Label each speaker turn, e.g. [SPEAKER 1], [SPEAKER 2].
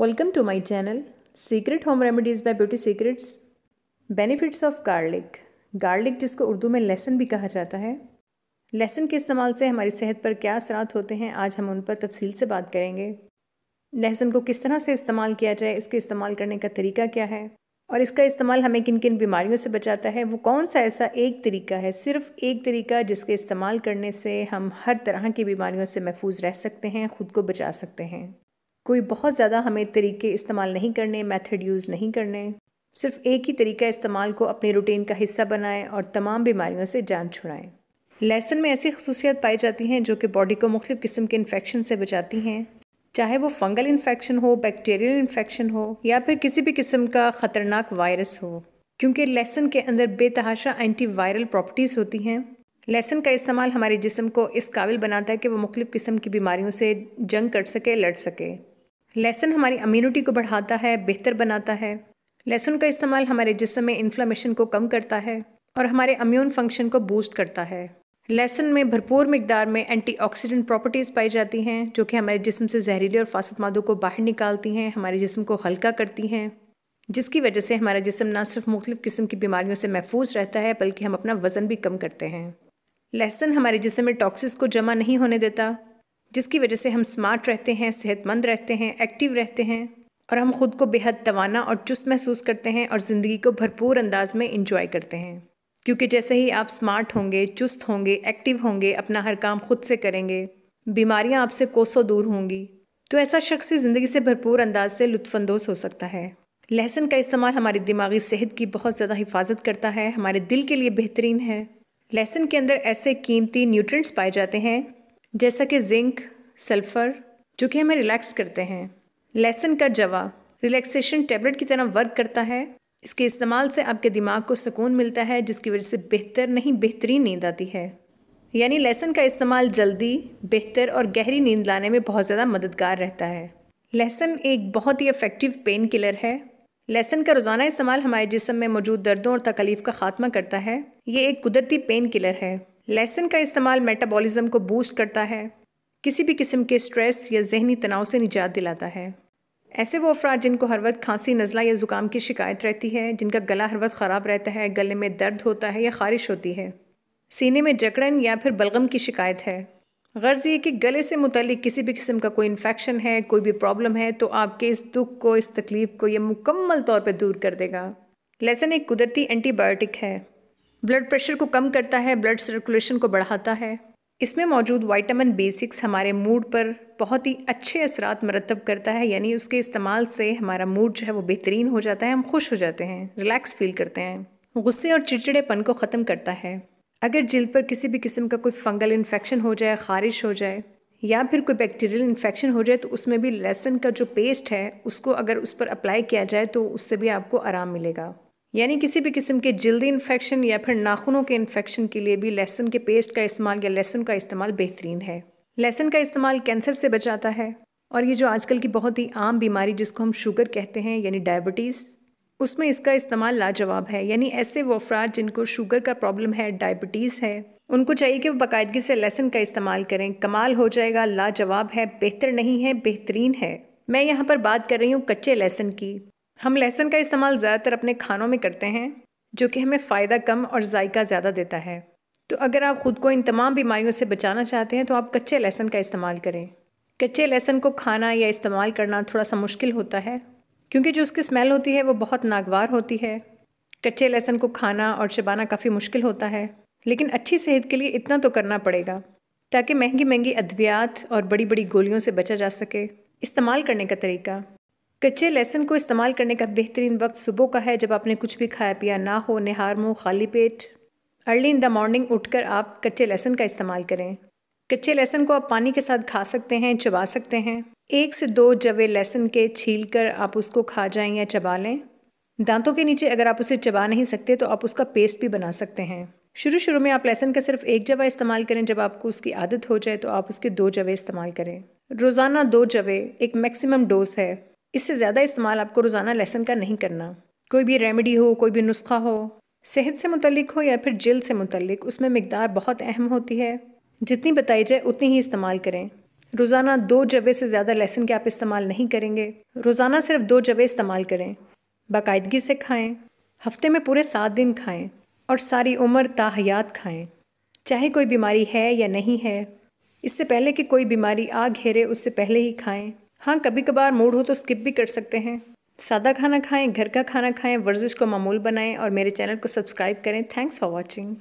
[SPEAKER 1] welcome to my channel secret home remedies by beauty secrets benefits of garlic garlic जिसको उर्दू में लहसन भी कहा जाता है लहसन के इस्तेमाल से हमारी सेहत पर क्या असरात होते हैं आज हम उन पर तफसील से बात करेंगे लहसन को किस तरह से इस्तेमाल किया जाए इसके इस्तेमाल करने का तरीका क्या है और इसका इस्तेमाल हमें किन किन बीमारियों से बचाता है वो कौन सा ऐसा एक तरीका है सिर्फ एक तरीका जिसके इस्तेमाल करने से हम हर तरह की बीमारियों से महफूज रह सकते हैं ख़ुद को बचा सकते हैं कोई बहुत ज़्यादा हमें तरीके इस्तेमाल नहीं करने मेथड यूज़ नहीं करने सिर्फ एक ही तरीका इस्तेमाल को अपने रूटीन का हिस्सा बनाएं और तमाम बीमारियों से जान छुड़ाएं लहसुन में ऐसी खसूसियात पाई जाती हैं जो कि बॉडी को मुख्तु किस्म के इन्फेक्शन से बचाती हैं चाहे वो फंगल इन्फेक्शन हो बैक्टीरियल इन्फेक्शन हो या फिर किसी भी किस्म का ख़तरनाक वायरस हो क्योंकि लहसुन के अंदर बेतहाशा एंटीवायरल प्रॉपर्टीज़ होती हैं लहसुन का इस्तेमाल हमारे जिसम को इस काबिल बनाता है कि वो मुख्तु किस्म की बीमारियों से जंग कर सके लड़ सके लहसुन हमारी इम्यूनिटी को बढ़ाता है बेहतर बनाता है लहसुन का इस्तेमाल हमारे जिसम में इन्फ्लामेशन को कम करता है और हमारे अम्यून फंक्शन को बूस्ट करता है लहसुन में भरपूर मकदार में एंटी प्रॉपर्टीज़ पाई जाती हैं जो कि हमारे जिसम से जहरीले और फासद मादों को बाहर निकालती हैं हमारे जिसम को हल्का करती हैं जिसकी वजह से हमारा जिसम ना सिर्फ मुख्तु किस्म की बीमारियों से महफूज रहता है बल्कि हम अपना वज़न भी कम करते हैं लहसुन हमारे जिसम में टॉक्सिस को जमा नहीं होने देता जिसकी वजह से हम स्मार्ट रहते हैं सेहतमंद रहते हैं एक्टिव रहते हैं और हम खुद को बेहद तवाना और चुस्त महसूस करते हैं और ज़िंदगी को भरपूर अंदाज में इंजॉय करते हैं क्योंकि जैसे ही आप स्मार्ट होंगे चुस्त होंगे एक्टिव होंगे अपना हर काम खुद से करेंगे बीमारियां आपसे कोसों दूर होंगी तो ऐसा शख्स ज़िंदगी से भरपूर अंदाज से लुफानंदोज़ हो सकता है लहसन का इस्तेमाल हमारी दिमागी सेहत की बहुत ज़्यादा हिफाजत करता है हमारे दिल के लिए बेहतरीन है लहसन के अंदर ऐसे कीमती न्यूट्रिएंट्स पाए जाते हैं जैसा कि जिंक सल्फ़र जो कि हमें रिलैक्स करते हैं लेसन का जवा रिलैक्सेशन टैबलेट की तरह वर्क करता है इसके इस्तेमाल से आपके दिमाग को सुकून मिलता है जिसकी वजह से बेहतर नहीं बेहतरीन नींद आती है यानी लहसन का इस्तेमाल जल्दी बेहतर और गहरी नींद लाने में बहुत ज़्यादा मददगार रहता है लहसुन एक बहुत ही इफ़ेक्टिव पेन किलर है लहसन का रोज़ाना इस्तेमाल हमारे जिसम में मौजूद दर्दों और तकलीफ़ का खात्मा करता है ये एक कुदरती पेन किलर है लहसुन का इस्तेमाल मेटाबॉलिज्म को बूस्ट करता है किसी भी किस्म के स्ट्रेस या जहनी तनाव से निजात दिलाता है ऐसे वो अफराद जिनको हर वक्त खांसी नज़ला या ज़ुकाम की शिकायत रहती है जिनका गला हर वक्त ख़राब रहता है गले में दर्द होता है या ख़ारिश होती है सीने में जकड़न या फिर बलगम की शिकायत है गर्ज़ ये कि गले से मुतलिक किसी भी किस्म का कोई इन्फेक्शन है कोई भी प्रॉब्लम है तो आपके इस दुख को इस तकलीफ़ को यह मुकम्मल तौर पर दूर कर देगा लहसन एक कुदरती एंटीबायोटिक है ब्लड प्रेशर को कम करता है ब्लड सर्कुलेशन को बढ़ाता है इसमें मौजूद वाइटामिन बी सिक्स हमारे मूड पर बहुत ही अच्छे असरात मरतब करता है यानी उसके इस्तेमाल से हमारा मूड जो है वो बेहतरीन हो जाता है हम खुश हो जाते हैं रिलैक्स फील करते हैं गुस्से और चिड़चिड़ेपन को ख़त्म करता है अगर जल्द पर किसी भी किस्म का कोई फंगल इन्फेक्शन हो जाए खारिश हो जाए या फिर कोई बैक्टीरियल इन्फेक्शन हो जाए तो उसमें भी लहसुन का जो पेस्ट है उसको अगर उस पर अप्लाई किया जाए तो उससे भी आपको आराम मिलेगा यानी किसी भी किस्म के जल्दी इन्फेक्शन या फिर नाखूनों के इन्फेक्शन के लिए भी लहसुन के पेस्ट का इस्तेमाल या लहसुन का इस्तेमाल बेहतरीन है लहसुन का इस्तेमाल कैंसर से बचाता है और ये जो आजकल की बहुत ही आम बीमारी जिसको हम शुगर कहते हैं यानी डायबिटीज़ उसमें इसका इस्तेमाल लाजवाब है यानी ऐसे वो अफराद जिनको शुगर का प्रॉब्लम है डायबिटीज़ है उनको चाहिए कि वो बाकायदगी से लहसुन का इस्तेमाल करें कमाल हो जाएगा लाजवाब है बेहतर नहीं है बेहतरीन है मैं यहाँ पर बात कर रही हूँ कच्चे लहसुन की हम लहसुन का इस्तेमाल ज़्यादातर अपने खानों में करते हैं जो कि हमें फ़ायदा कम और जायका ज़्यादा देता है तो अगर आप ख़ुद को इन तमाम बीमारियों से बचाना चाहते हैं तो आप कच्चे लहसुन का इस्तेमाल करें कच्चे लहसुन को खाना या इस्तेमाल करना थोड़ा सा मुश्किल होता है क्योंकि जो उसकी स्मेल होती है वो बहुत नागवार होती है कच्चे लहसुन को खाना और चबाना काफ़ी मुश्किल होता है लेकिन अच्छी सेहत के लिए इतना तो करना पड़ेगा ताकि महंगी महंगी अद्वियात और बड़ी बड़ी गोलियों से बचा जा सके इस्तेमाल करने का तरीका कच्चे लहसुन को इस्तेमाल करने का बेहतरीन वक्त सुबह का है जब आपने कुछ भी खाया पिया ना हो निहार मुँह खाली पेट अर्ली इन द मॉर्निंग उठकर आप कच्चे लहसुन का इस्तेमाल करें कच्चे लहसुन को आप पानी के साथ खा सकते हैं चबा सकते हैं एक से दो जवे लहसुन के छील कर आप उसको खा जाएं या चबा लें दांतों के नीचे अगर आप उसे चबा नहीं सकते तो आप उसका पेस्ट भी बना सकते हैं शुरू शुरू में आप लहसुन का सिर्फ एक जवा इस्तेमाल करें जब आपको उसकी आदत हो जाए तो आप उसके दो जवे इस्तेमाल करें रोज़ाना दो जवे एक मैक्सिमम डोज है इससे ज़्यादा इस्तेमाल आपको रोज़ाना लहसन का नहीं करना कोई भी रेमेडी हो कोई भी नुस्खा हो सेहत से मुतलिक हो या फिर जल्द से मुतलिक उसमें मकदार बहुत अहम होती है जितनी बताई जाए उतनी ही इस्तेमाल करें रोज़ाना दो जबे से ज़्यादा लहसन के आप इस्तेमाल नहीं करेंगे रोज़ाना सिर्फ दो जबे इस्तेमाल करें बाकायदगी से खाएं हफ्ते में पूरे सात दिन खाएं और सारी उम्र ताहयात खाएं चाहे कोई बीमारी है या नहीं है इससे पहले कि कोई बीमारी आ घेरे उससे पहले ही खाएं हाँ कभी कभार मूड हो तो स्किप भी कर सकते हैं सादा खाना खाएं घर का खाना खाएं वर्जिश को मामूल बनाएं और मेरे चैनल को सब्सक्राइब करें थैंक्स फॉर वॉचिंग